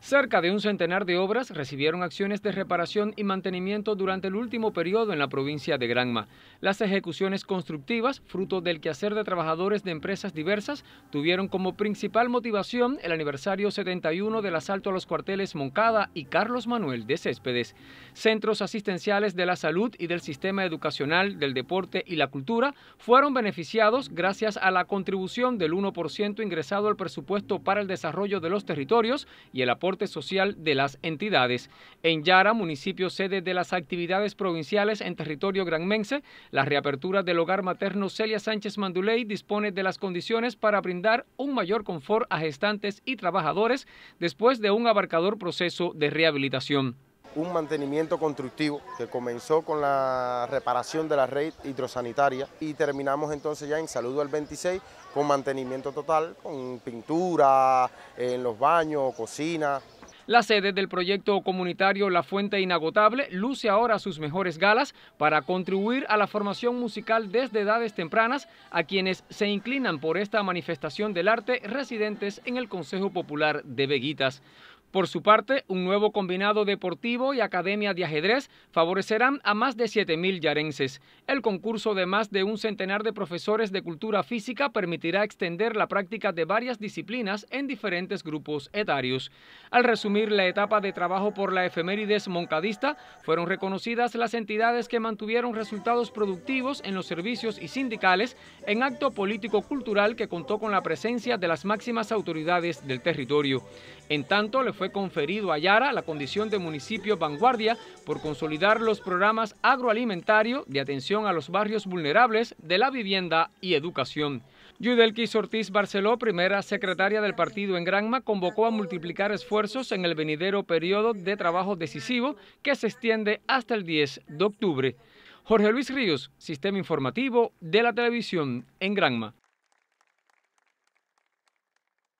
Cerca de un centenar de obras recibieron acciones de reparación y mantenimiento durante el último periodo en la provincia de Granma. Las ejecuciones constructivas, fruto del quehacer de trabajadores de empresas diversas, tuvieron como principal motivación el aniversario 71 del asalto a los cuarteles Moncada y Carlos Manuel de Céspedes. Centros asistenciales de la salud y del sistema educacional, del deporte y la cultura fueron beneficiados gracias a la contribución del 1% ingresado al presupuesto para el desarrollo de los territorios y el apoyo social de las entidades. En Yara, municipio sede de las actividades provinciales en territorio granmense, la reapertura del hogar materno Celia Sánchez Manduley dispone de las condiciones para brindar un mayor confort a gestantes y trabajadores después de un abarcador proceso de rehabilitación un mantenimiento constructivo que comenzó con la reparación de la red hidrosanitaria y terminamos entonces ya en Saludo al 26 con mantenimiento total, con pintura en los baños, cocina. La sede del proyecto comunitario La Fuente Inagotable luce ahora sus mejores galas para contribuir a la formación musical desde edades tempranas a quienes se inclinan por esta manifestación del arte residentes en el Consejo Popular de Veguitas. Por su parte, un nuevo combinado deportivo y academia de ajedrez favorecerán a más de 7.000 yarenses. El concurso de más de un centenar de profesores de cultura física permitirá extender la práctica de varias disciplinas en diferentes grupos etarios. Al resumir la etapa de trabajo por la efemérides moncadista, fueron reconocidas las entidades que mantuvieron resultados productivos en los servicios y sindicales en acto político-cultural que contó con la presencia de las máximas autoridades del territorio. En tanto, le fue conferido a Yara la condición de municipio vanguardia por consolidar los programas agroalimentario de atención a los barrios vulnerables de la vivienda y educación. Yudelquis Ortiz Barceló, primera secretaria del partido en Granma, convocó a multiplicar esfuerzos en el venidero periodo de trabajo decisivo que se extiende hasta el 10 de octubre. Jorge Luis Ríos, Sistema Informativo de la Televisión en Granma.